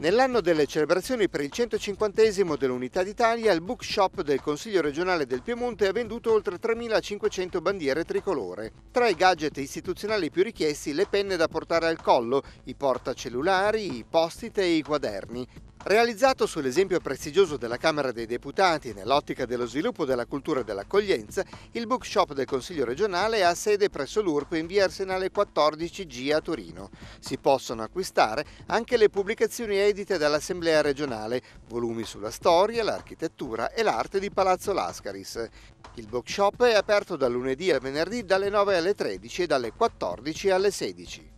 Nell'anno delle celebrazioni per il 150 dell'Unità d'Italia, il bookshop del Consiglio regionale del Piemonte ha venduto oltre 3.500 bandiere tricolore. Tra i gadget istituzionali più richiesti le penne da portare al collo, i portacellulari, i post-it e i quaderni realizzato sull'esempio prestigioso della Camera dei Deputati nell'ottica dello sviluppo della cultura dell'accoglienza, il bookshop del Consiglio regionale ha sede presso l'URP in via Arsenale 14G a Torino. Si possono acquistare anche le pubblicazioni edite dall'Assemblea regionale, volumi sulla storia, l'architettura e l'arte di Palazzo Lascaris. Il bookshop è aperto da lunedì al venerdì dalle 9 alle 13 e dalle 14 alle 16.